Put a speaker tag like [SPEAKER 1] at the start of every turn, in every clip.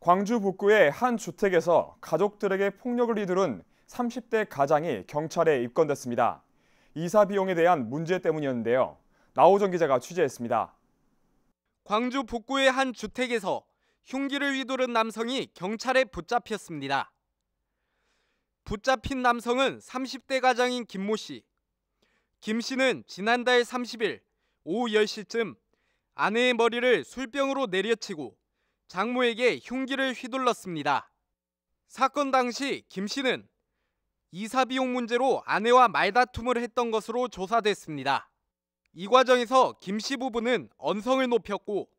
[SPEAKER 1] 광주 북구의 한 주택에서 가족들에게 폭력을 이들은 30대 가장이 경찰에 입건됐습니다. 이사 비용에 대한 문제 때문이었는데요. 나호정 기자가 취재했습니다. 광주 북구의 한 주택에서 흉기를 휘두른 남성이 경찰에 붙잡혔습니다. 붙잡힌 남성은 30대 가장인 김모 씨. 김 씨는 지난달 30일 오후 10시쯤 아내의 머리를 술병으로 내려치고 장모에게 흉기를 휘둘렀습니다. 사건 당시 김 씨는 이사비용 문제로 아내와 말다툼을 했던 것으로 조사됐습니다. 이 과정에서 김 씨 부부는 언성을 높였고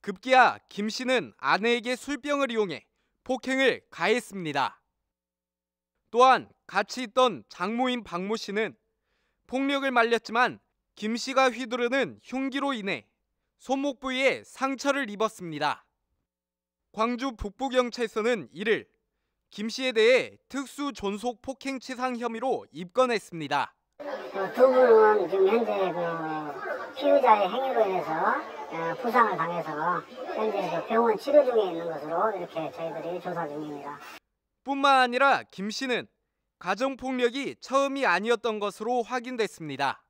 [SPEAKER 1] 급기야 김 씨는 아내에게 술병을 이용해 폭행을 가했습니다. 또한 같이 있던 장모인 박모 씨는 폭력을 말렸지만 김 씨가 휘두르는 흉기로 인해 손목 부위에 상처를 입었습니다. 광주 북부경찰서는 1일 김 씨에 대해 특수 존속 폭행 치상 혐의로 입건했습니다.
[SPEAKER 2] 두 분은 지금 현재 그 피의자의 행위로 인해서 어, 부상을 당해서 현재 그 병원 치료 중에 있는 것으로 이렇게 저희들이 조사 중입니다.
[SPEAKER 1] 뿐만 아니라 김 씨는 가정폭력이 처음이 아니었던 것으로 확인됐습니다.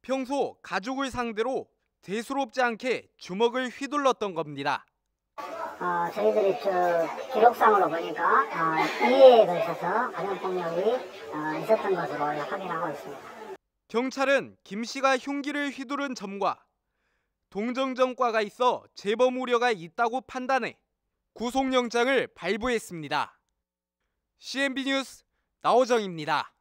[SPEAKER 1] 평소 가족을 상대로 대수롭지 않게 주먹을 휘둘렀던 겁니다.
[SPEAKER 2] 어, 저희들이 저 기록상으로 보니까 어, 2회에 걸쳐서 가정폭력이 어, 있었던 것으로 확인하고 있습니다.
[SPEAKER 1] 경찰은 김 씨가 흉기를 휘두른 점과 동정전과가 있어 재범 우려가 있다고 판단해 구속영장을 발부했습니다. CNB 뉴스 나호정입니다.